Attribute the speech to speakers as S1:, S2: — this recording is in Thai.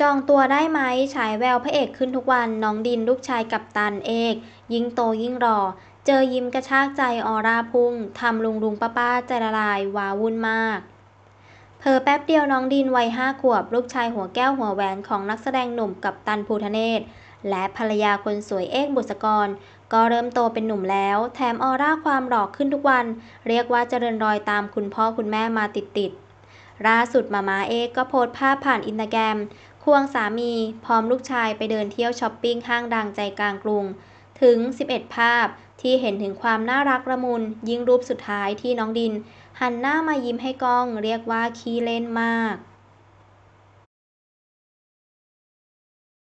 S1: จองตัวได้ไหมฉายแววพระเอกขึ้นทุกวัน น้องดินลูกชายกับตันเอก ยิ่งโตยิ่งหล่อ เจอยิ้มกระชากใจออร่าพุ่ง ทำลุงลุงป้าป้าใจละลาย วาวุ่นมากเพอแป๊บเดียวน้องดินวัยห้าขวบ ลูกชายหัวแก้วหัวแหวนของนักแสดงหนุ่มกับตันภูทะเนศ และภรรยาคนสวยเอกบุษกร ก็เริ่มโตเป็นหนุ่มแล้ว แถมออร่าความหล่อขึ้นทุกวัน เรียกว่าเจริญรอยตามคุณพ่อคุณแม่มาติดๆล่าสุดมาม้าเอกก็โพสต์ภาพผ่านอินสตาแกรมควงสามี พร้อมลูกชายไปเดินเที่ยวช้อปปิ้งห้างดังใจกลางกรุง ถึง 11 ภาพที่เห็นถึงความน่ารักละมุนยิ่งรูปสุดท้ายที่น้องดิน หันหน้ามายิ้มให้กล้องเรียกว่าขี้เล่นมาก